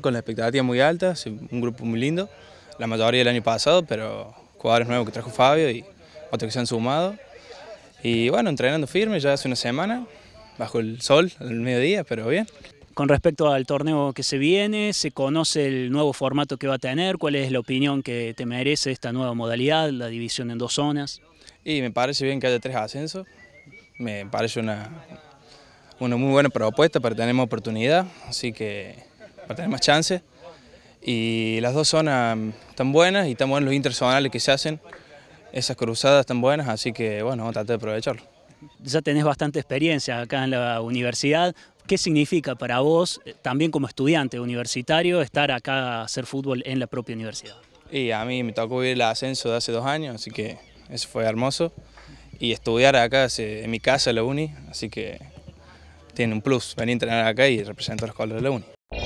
Con la expectativa muy alta un grupo muy lindo, la mayoría del año pasado, pero jugadores nuevos que trajo Fabio y otros que se han sumado. Y bueno, entrenando firme ya hace una semana, bajo el sol, al mediodía, pero bien. Con respecto al torneo que se viene, ¿se conoce el nuevo formato que va a tener? ¿Cuál es la opinión que te merece esta nueva modalidad, la división en dos zonas? Y me parece bien que haya tres ascensos, me parece una, una muy buena propuesta para tener oportunidad, así que para tener más chance Y las dos zonas mm, están buenas y están buenos los interzonales que se hacen. Esas cruzadas están buenas, así que bueno, traté de aprovecharlo. Ya tenés bastante experiencia acá en la universidad. ¿Qué significa para vos, eh, también como estudiante universitario, estar acá a hacer fútbol en la propia universidad? Y a mí me tocó vivir el ascenso de hace dos años, así que eso fue hermoso. Y estudiar acá en mi casa, la uni, así que tiene un plus venir a entrenar acá y representar los colores de la uni.